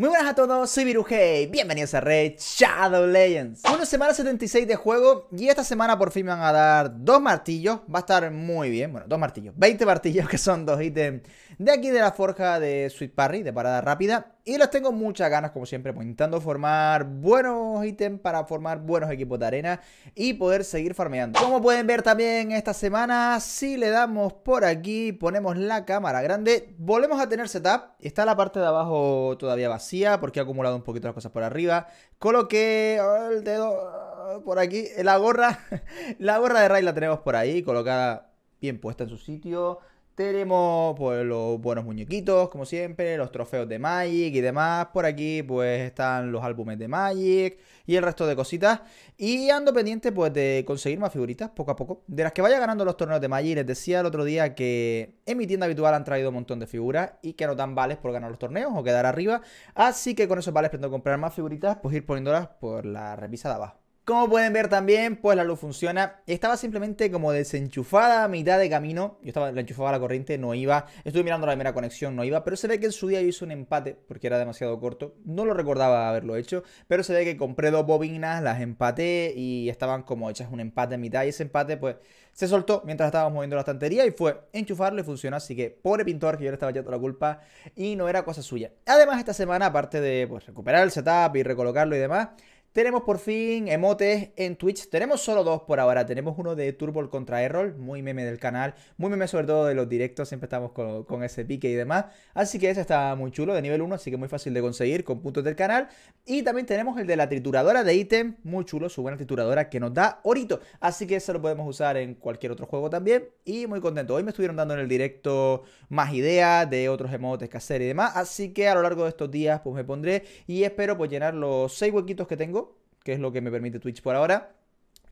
Muy buenas a todos, soy Viruje bienvenidos a Red Shadow Legends Una semana 76 de juego y esta semana por fin me van a dar dos martillos Va a estar muy bien, bueno, dos martillos, 20 martillos que son dos ítems de aquí de la forja de Sweet Parry, de parada rápida y las tengo muchas ganas, como siempre, pues, intentando formar buenos ítems para formar buenos equipos de arena y poder seguir farmeando. Como pueden ver también esta semana, si le damos por aquí, ponemos la cámara grande, volvemos a tener setup. Está la parte de abajo todavía vacía porque he acumulado un poquito las cosas por arriba. Coloqué ah, el dedo ah, por aquí, la gorra, la gorra de Ray la tenemos por ahí, colocada bien puesta en su sitio. Tenemos pues los buenos muñequitos, como siempre, los trofeos de Magic y demás. Por aquí pues están los álbumes de Magic y el resto de cositas. Y ando pendiente pues de conseguir más figuritas poco a poco. De las que vaya ganando los torneos de Magic, les decía el otro día que en mi tienda habitual han traído un montón de figuras y que no dan vales por ganar los torneos o quedar arriba. Así que con esos vales pretendo comprar más figuritas, pues ir poniéndolas por la revisa de abajo. Como pueden ver también, pues la luz funciona. Estaba simplemente como desenchufada a mitad de camino. Yo estaba la enchufaba a la corriente, no iba. Estuve mirando la primera conexión, no iba. Pero se ve que en su día yo hice un empate porque era demasiado corto. No lo recordaba haberlo hecho. Pero se ve que compré dos bobinas, las empaté y estaban como hechas un empate a mitad. Y ese empate, pues, se soltó mientras estábamos moviendo la estantería y fue enchufarlo y funcionó. Así que, pobre pintor, que yo le estaba echando la culpa y no era cosa suya. Además, esta semana, aparte de pues, recuperar el setup y recolocarlo y demás. Tenemos por fin emotes en Twitch. Tenemos solo dos por ahora. Tenemos uno de Turbo contra Errol, muy meme del canal. Muy meme sobre todo de los directos. Siempre estamos con, ese pique y demás. Así que ese está muy chulo, de nivel 1, así que muy fácil de conseguir con puntos del canal. Y también tenemos el de la trituradora de ítem. Muy chulo, su buena trituradora que nos da Orito. Así que ese lo podemos usar en cualquier otro juego también. Y muy contento. Hoy me estuvieron dando en el directo más ideas de otros emotes que hacer y demás. Así que a lo largo de estos días pues me pondré y espero pues llenar los 6 huequitos que tengo que es lo que me permite Twitch por ahora,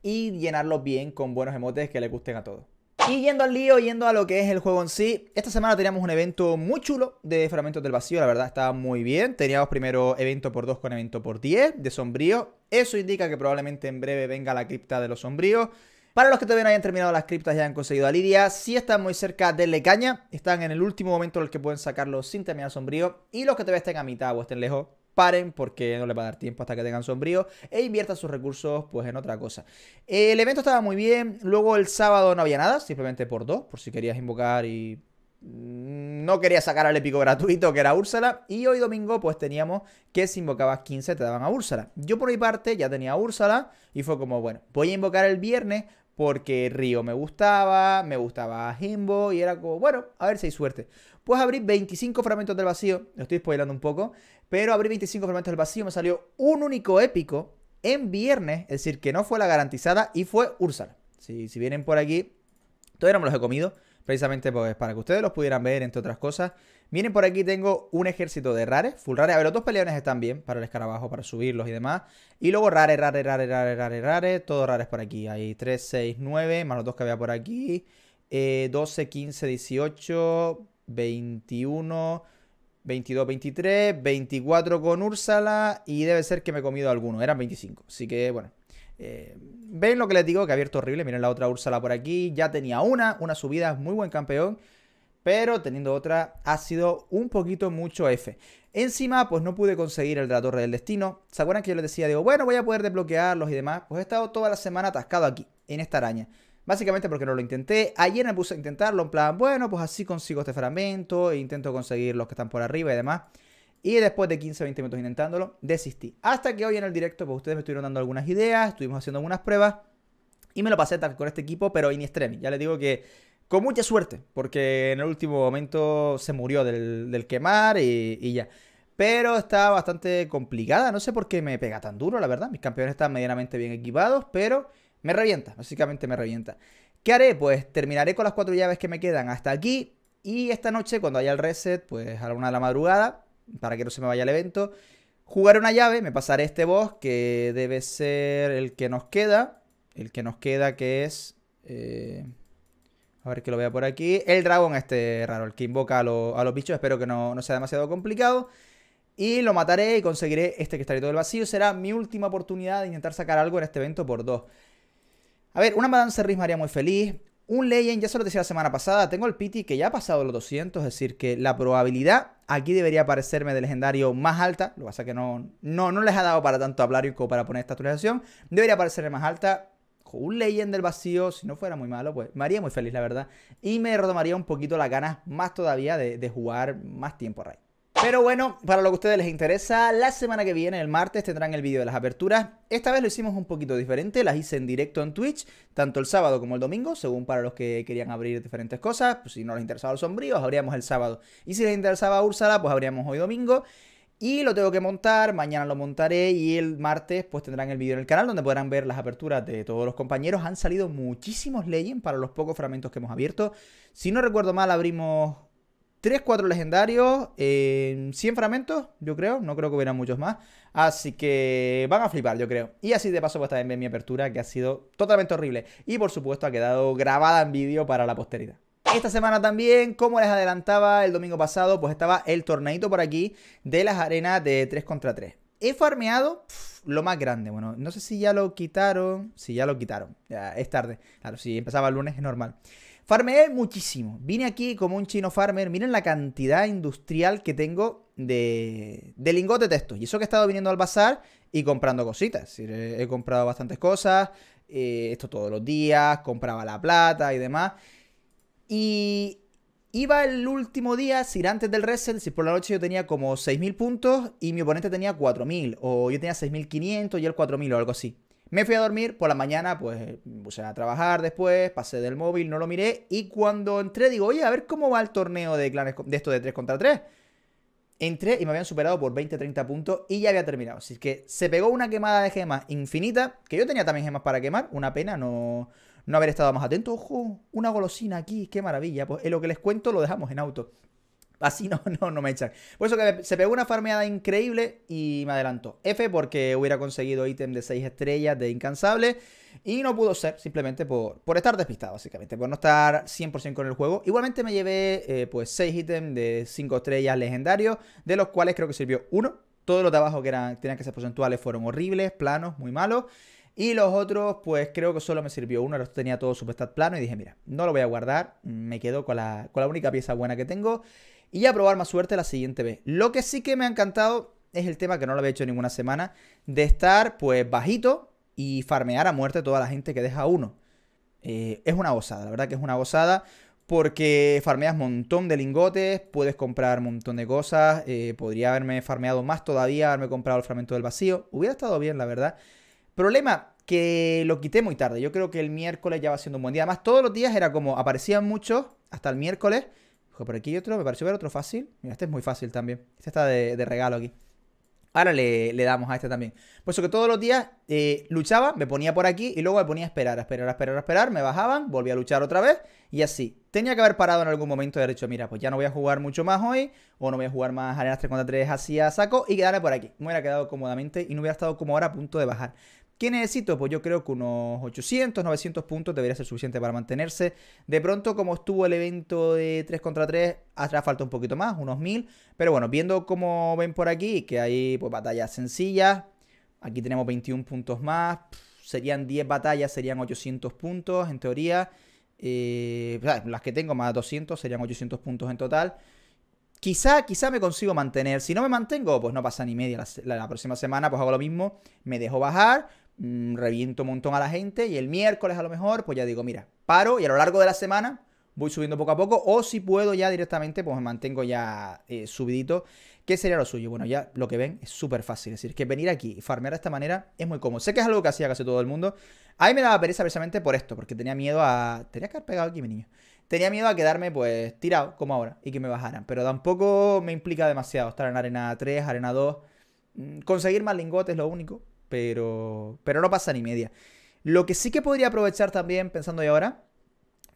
y llenarlo bien con buenos emotes que le gusten a todos. Y yendo al lío, yendo a lo que es el juego en sí, esta semana teníamos un evento muy chulo de Fragmentos del Vacío, la verdad estaba muy bien. Teníamos primero evento por 2 con evento por 10 de Sombrío. Eso indica que probablemente en breve venga la cripta de los Sombríos. Para los que todavía no hayan terminado las criptas y han conseguido a Lidia, si están muy cerca de Lecaña. Están en el último momento en el que pueden sacarlo sin terminar Sombrío. Y los que todavía estén a mitad o estén lejos, paren porque no les va a dar tiempo hasta que tengan sombrío e inviertan sus recursos pues en otra cosa. El evento estaba muy bien, luego el sábado no había nada, simplemente por dos, por si querías invocar y mm, no quería sacar al épico gratuito que era Úrsula. Y hoy domingo, pues teníamos que si invocabas 15 te daban a Úrsula. Yo por mi parte ya tenía a y fue como, bueno, voy a invocar el viernes porque Río me gustaba, me gustaba Jimbo y era como, bueno, a ver si hay suerte. Pues abrí 25 fragmentos del vacío, lo estoy spoilando un poco, pero abrí 25 fragmentos del vacío, me salió un único épico en viernes, es decir, que no fue la garantizada y fue Ursal. Si, vienen por aquí, todavía no me los he comido, precisamente pues para que ustedes los pudieran ver, entre otras cosas. Miren, por aquí tengo un ejército de rares, full rares. A ver, los dos peleones están bien para el escarabajo, para subirlos y demás. Y luego rares, rares, rares, rares, rares, rares, todos rares por aquí. Hay 3, 6, 9, más los dos que había por aquí. 12, 15, 18, 21... 22, 23, 24 con Úrsala y debe ser que me he comido alguno, eran 25. Así que bueno, eh, ven lo que les digo, que ha abierto horrible, miren la otra Úrsala por aquí, ya tenía una, una subida, muy buen campeón, pero teniendo otra ha sido un poquito mucho F. Encima, pues no pude conseguir el de la Torre del Destino. ¿Se acuerdan que yo les decía, digo, bueno, voy a poder desbloquearlos y demás? Pues he estado toda la semana atascado aquí, en esta araña. Básicamente porque no lo intenté. Ayer me puse a intentarlo en plan, bueno, pues así consigo este fragmento e intento conseguir los que están por arriba y demás. Y después de 15 20 minutos intentándolo, desistí. Hasta que hoy en el directo, pues ustedes me estuvieron dando algunas ideas, estuvimos haciendo algunas pruebas y me lo pasé con este equipo, pero in extremis. Ya les digo que con mucha suerte, porque en el último momento se murió del, quemar y, y ya. Pero está bastante complicada, no sé por qué me pega tan duro, la verdad. Mis campeones están medianamente bien equipados, pero me revienta, básicamente me revienta. ¿Qué haré? Pues terminaré con las cuatro llaves que me quedan hasta aquí. Y esta noche, cuando haya el reset, pues a una de la madrugada, para que no se me vaya el evento, jugaré una llave, me pasaré este boss, que debe ser el que nos queda. El que nos queda que es... Eh, a ver que lo vea por aquí. El dragón este raro, el que invoca a, los bichos. Espero que no, no, sea demasiado complicado. Y lo mataré y conseguiré este cristalito del vacío. Será mi última oportunidad de intentar sacar algo en este evento por dos. A ver, una Madame Serris me haría muy feliz. Un Legend, ya se lo decía la semana pasada, tengo el Pity que ya ha pasado los 200, es decir, que la probabilidad aquí debería parecerme de legendario más alta, lo que pasa que no, no, les ha dado para tanto hablar como para poner esta actualización, debería parecerme más alta, con un Legend del vacío, si no fuera muy malo, pues me haría muy feliz, la verdad. Y me retomaría un poquito las ganas más todavía de, jugar más tiempo a pero bueno, para lo que a ustedes les interesa, la semana que viene, el martes, tendrán el vídeo de las aperturas. Esta vez lo hicimos un poquito diferente, las hice en directo en Twitch, tanto el sábado como el domingo, según para los que querían abrir diferentes cosas. Pues si no les interesaba el sombríos, abríamos el sábado. Y si les interesaba Úrsala, pues abríamos hoy domingo. Y lo tengo que montar, mañana lo montaré y el martes pues tendrán el vídeo en el canal donde podrán ver las aperturas de todos los compañeros. Han salido muchísimos Legends para los pocos fragmentos que hemos abierto. Si no recuerdo mal, abrimos 3, 4 legendarios, 100 fragmentos, yo creo. No creo que hubiera muchos más. Así que van a flipar, yo creo. Y así de paso, pues también ven mi apertura, que ha sido totalmente horrible. Y por supuesto, ha quedado grabada en vídeo para la posteridad. Esta semana también, como les adelantaba el domingo pasado, pues estaba el torneito por aquí de las arenas de 3 contra 3. He farmeado lo más grande. Bueno, no sé si ya lo quitaron. Si ya lo quitaron. Ya, es tarde. Claro, si empezaba el lunes es normal. Farmeé muchísimo. Vine aquí como un chino farmer. Miren la cantidad industrial que tengo de, de de estos. Y eso que he estado viniendo al bazar y comprando cositas. He, comprado bastantes cosas. Eh, esto todos los días. Compraba la plata y demás. Y iba el último día, si antes del reset, si por la noche yo tenía como 6.000 puntos y mi oponente tenía 4.000. O yo tenía 6.500 y él 4.000 o algo así. Me fui a dormir, por la mañana pues eh, puse a trabajar después, pasé del móvil, no lo miré y cuando entré digo, oye, a ver cómo va el torneo de clanes de esto de 3 contra 3. Entré y me habían superado por 20-30 puntos y ya había terminado. Así que se pegó una quemada de gemas infinita, que yo tenía también gemas para quemar, una pena no, no haber estado más atento. Ojo, una golosina aquí, qué maravilla. Pues lo que les cuento lo dejamos en auto. Así no, no, no me echan. Por eso que se pegó una farmeada increíble y me adelantó. F porque hubiera conseguido ítem de 6 estrellas de incansable y no pudo ser simplemente por, estar despistado, básicamente, por no estar 100% con el juego. Igualmente me llevé eh, pues 6 ítems de 5 estrellas legendarios, de los cuales creo que sirvió uno. Todos los de abajo que eran, tenían que ser porcentuales fueron horribles, planos, muy malos. Y los otros, pues creo que solo me sirvió uno, los tenía todo superstat plano y dije, mira, no lo voy a guardar, me quedo con la, con la única pieza buena que tengo y ya probar más suerte la siguiente vez. Lo que sí que me ha encantado es el tema que no lo había hecho ninguna semana, de estar pues bajito y farmear a muerte toda la gente que deja uno. Eh, es una gozada, la verdad que es una gozada. Porque farmeas montón de lingotes, puedes comprar un montón de cosas. Eh, podría haberme farmeado más todavía, haberme comprado el fragmento del vacío. Hubiera estado bien, la verdad. Problema, que lo quité muy tarde. Yo creo que el miércoles ya va siendo un buen día. Además, todos los días era como aparecían muchos hasta el miércoles. Por aquí otro, me pareció ver otro fácil. Mira, este es muy fácil también. Este está de, regalo aquí. Ahora le, damos a este también. Por eso que todos los días eh, luchaba, me ponía por aquí y luego me ponía a esperar, a esperar, a esperar, a esperar. Me bajaban, volvía a luchar otra vez y así. Tenía que haber parado en algún momento y haber dicho, mira, pues ya no voy a jugar mucho más hoy o no voy a jugar más arenas 3 contra 3 así a saco y quedarme por aquí. Me hubiera quedado cómodamente y no hubiera estado como ahora a punto de bajar. ¿Qué necesito? Pues yo creo que unos 800, 900 puntos debería ser suficiente para mantenerse. De pronto, como estuvo el evento de 3 contra 3, hará falta un poquito más, unos 1000. Pero bueno, viendo como ven por aquí, que hay pues, batallas sencillas. Aquí tenemos 21 puntos más. serían 10 batallas, serían 800 puntos en teoría. Eh, las que tengo más 200 serían 800 puntos en total. Quizá, quizá me consigo mantener. Si no me mantengo, pues no pasa ni media. la, próxima semana pues hago lo mismo. Me dejo bajar. Mm, reviento un montón a la gente y el miércoles a lo mejor, pues ya digo, mira, paro y a lo largo de la semana voy subiendo poco a poco o si puedo ya directamente, pues me mantengo ya eh, subidito. Que sería lo suyo? Bueno, ya lo que ven es súper fácil. Es decir, que venir aquí y farmear de esta manera es muy cómodo. Sé que es algo que hacía casi todo el mundo. A mí me daba pereza precisamente por esto, porque tenía miedo a... Tenía que haber pegado aquí, mi niño. Tenía miedo a quedarme pues tirado, como ahora, y que me bajaran. Pero tampoco me implica demasiado estar en arena 3, arena 2. Mm, conseguir más lingotes lo único pero, pero no pasa ni media. Lo que sí que podría aprovechar también, pensando ya ahora,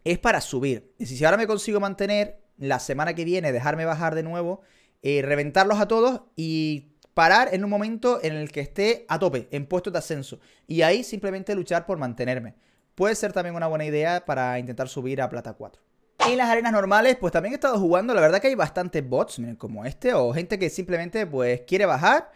es para subir. Y si ahora me consigo mantener, la semana que viene dejarme bajar de nuevo, eh, reventarlos a todos y parar en un momento en el que esté a tope, en puestos de ascenso. Y ahí simplemente luchar por mantenerme. Puede ser también una buena idea para intentar subir a Plata 4. En las arenas normales, pues también he estado jugando. La verdad que hay bastantes bots, como este, o gente que simplemente pues quiere bajar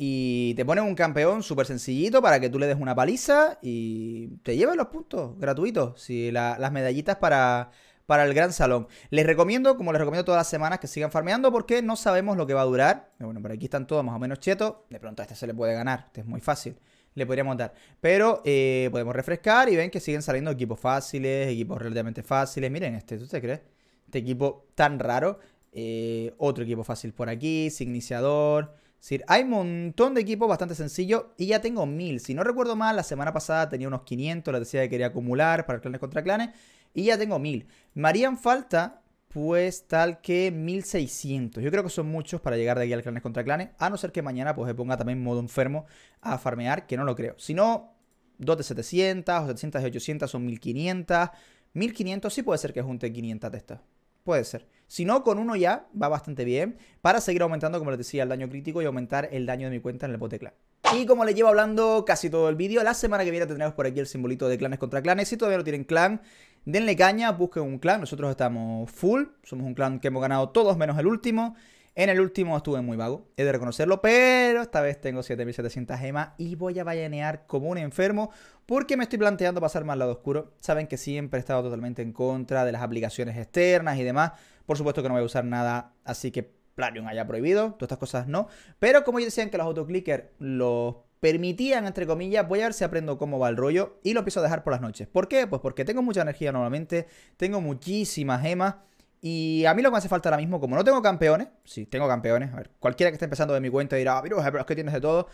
y te ponen un campeón súper sencillito para que tú le des una paliza y te lleves los puntos gratuitos. Si las medallitas para, para el gran salón. Les recomiendo, como les recomiendo todas las semanas, que sigan farmeando porque no sabemos lo que va a durar. Bueno, por aquí están todos más o menos chetos. De pronto a este se le puede ganar. Este es muy fácil. Le podríamos dar. Pero eh, podemos refrescar y ven que siguen saliendo equipos fáciles, equipos relativamente fáciles. Miren este, ¿tú te crees? Este equipo tan raro. Eh, otro equipo fácil por aquí, sin iniciador. Es decir, hay un montón de equipos bastante sencillo y ya tengo 1000. Si no recuerdo mal, la semana pasada tenía unos 500, la decía que quería acumular para clanes contra clanes y ya tengo 1000. Me harían falta pues tal que 1600. Yo creo que son muchos para llegar de aquí al clanes contra clanes, a no ser que mañana pues me ponga también modo enfermo a farmear, que no lo creo. Si no, dos de 700 700 de 800 son 1500. 1500 sí puede ser que junte 500 de estas. Puede ser. Si no, con uno ya va bastante bien para seguir aumentando, como les decía, el daño crítico y aumentar el daño de mi cuenta en el bote clan. Y como les llevo hablando casi todo el vídeo, la semana que viene tendremos por aquí el simbolito de clanes contra clanes. Si todavía no tienen clan, denle caña, busquen un clan. Nosotros estamos full, somos un clan que hemos ganado todos menos el último. En el último estuve muy vago, he de reconocerlo, pero esta vez tengo 7700 gemas y voy a ballenear como un enfermo porque me estoy planteando pasar al lado oscuro. Saben que siempre he estado totalmente en contra de las aplicaciones externas y demás. Por supuesto que no voy a usar nada, así que Plarium haya prohibido, todas estas cosas no. Pero como yo decían que los autoclickers los permitían, entre comillas, voy a ver si aprendo cómo va el rollo y lo empiezo a dejar por las noches. ¿Por qué? Pues porque tengo mucha energía normalmente, tengo muchísimas gemas y a mí lo que me hace falta ahora mismo, como no tengo campeones, sí, tengo campeones, a ver, cualquiera que esté empezando de mi cuenta dirá, ah, mira, pero es que tienes de todo.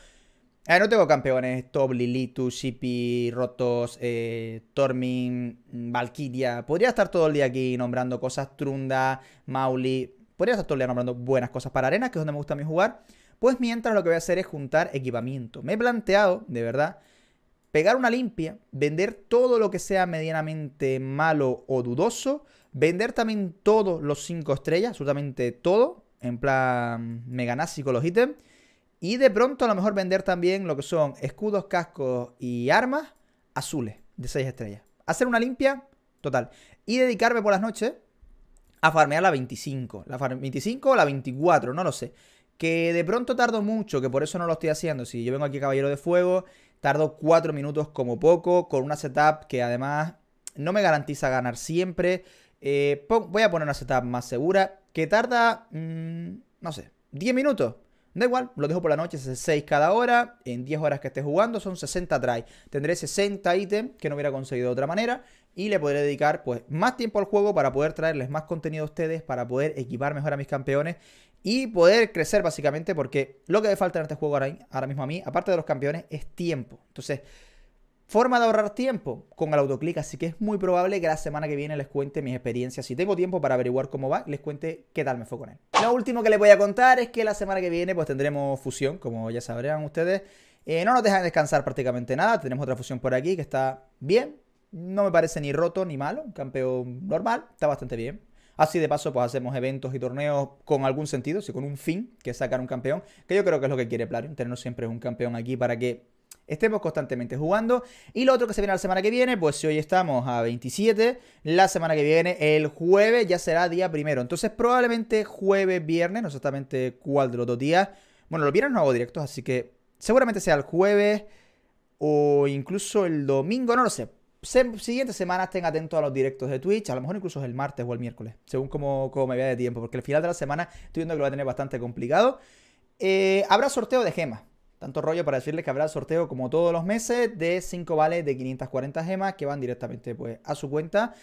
Ah, no tengo campeones, Top, Lilitu, Shippy, Rotos, eh, Tormin, mm, Valkyria. Podría estar todo el día aquí nombrando cosas, Trunda, Mauli. Podría estar todo el día nombrando buenas cosas para arenas, que es donde me gusta a mí jugar. Pues mientras lo que voy a hacer es juntar equipamiento. Me he planteado, de verdad, pegar una limpia, vender todo lo que sea medianamente malo o dudoso Vender también todos los 5 estrellas, absolutamente todo. En plan, me con los ítems. Y de pronto a lo mejor vender también lo que son escudos, cascos y armas azules de 6 estrellas. Hacer una limpia total. Y dedicarme por las noches a farmear la 25. La 25 o la 24, no lo sé. Que de pronto tardo mucho, que por eso no lo estoy haciendo. Si yo vengo aquí Caballero de Fuego, tardo 4 minutos como poco, con una setup que además no me garantiza ganar siempre. Eh, voy a poner una setup más segura que tarda, mm, no sé, 10 minutos. Da igual, lo dejo por la noche, 6 cada hora. En 10 horas que esté jugando son 60 try. Tendré 60 ítems que no hubiera conseguido de otra manera. Y le podré dedicar pues, más tiempo al juego para poder traerles más contenido a ustedes, para poder equipar mejor a mis campeones y poder crecer básicamente porque lo que me falta en este juego ahora, ahora mismo a mí, aparte de los campeones, es tiempo. Entonces, Forma de ahorrar tiempo con el autoclick, así que es muy probable que la semana que viene les cuente mis experiencias. Si tengo tiempo para averiguar cómo va, les cuente qué tal me fue con él. Lo último que les voy a contar es que la semana que viene pues tendremos fusión, como ya sabrán ustedes. Eh, no nos dejan descansar prácticamente nada, tenemos otra fusión por aquí que está bien, no me parece ni roto ni malo, un campeón normal, está bastante bien. Así de paso, pues hacemos eventos y torneos con algún sentido, sí, con un fin, que es sacar un campeón, que yo creo que es lo que quiere Plarium, Tener siempre un campeón aquí para que estemos constantemente jugando. Y lo otro que se viene la semana que viene, pues si hoy estamos a 27, la semana que viene, el jueves, ya será día primero. Entonces, probablemente jueves, viernes, no exactamente cuál de los dos días. Bueno, los viernes no hago directos, así que seguramente sea el jueves o incluso el domingo, no lo sé. Se siguientes semanas estén atento a los directos de Twitch, a lo mejor incluso el martes o el miércoles, según como, como me vea de tiempo, porque el final de la semana estoy viendo que lo va a tener bastante complicado. Eh, habrá sorteo de gemas, tanto rollo para decirles que habrá sorteo como todos los meses de 5 vales de 540 gemas que van directamente pues a su cuenta.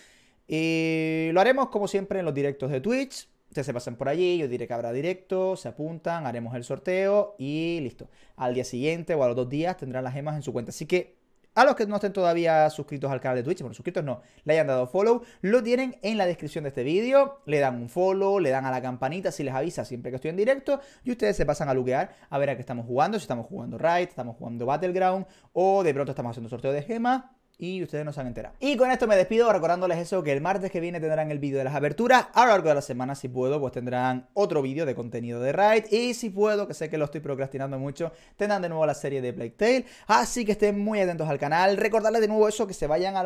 Y lo haremos como siempre en los directos de Twitch. Ustedes se pasan por allí, yo diré que habrá directo, se apuntan, haremos el sorteo y listo. Al día siguiente o a los dos días tendrán las gemas en su cuenta. Así que a los que no estén todavía suscritos al canal de Twitch, bueno, suscritos no, le hayan dado follow, lo tienen en la descripción de este vídeo. Le dan un follow, le dan a la campanita si les avisa siempre que estoy en directo. Y ustedes se pasan a luquear a ver a qué estamos jugando. Si estamos jugando Raid, estamos jugando Battleground o de pronto estamos haciendo sorteo de gemas y ustedes no se han enterado. Y con esto me despido recordándoles eso, que el martes que viene tendrán el vídeo de las aberturas, a lo largo de la semana si puedo pues tendrán otro vídeo de contenido de Raid y si puedo, que sé que lo estoy procrastinando mucho, tendrán de nuevo la serie de Plague Tale, así que estén muy atentos al canal, recordarles de nuevo eso, que se vayan a,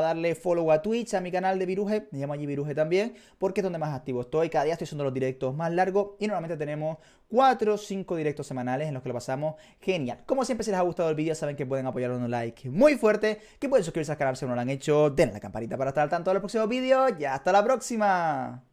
darle follow a Twitch, a mi canal de Viruje, me llamo allí Viruje también, porque es donde más activo estoy, cada día estoy haciendo los directos más largos y normalmente tenemos 4 o 5 directos semanales en los que lo pasamos genial. Como siempre si les ha gustado el vídeo saben que pueden apoyarlo un like muy fuerte, Pueden suscribirse al canal si aún no lo han hecho, denle la campanita para estar al tanto de los próximos vídeos y hasta la próxima.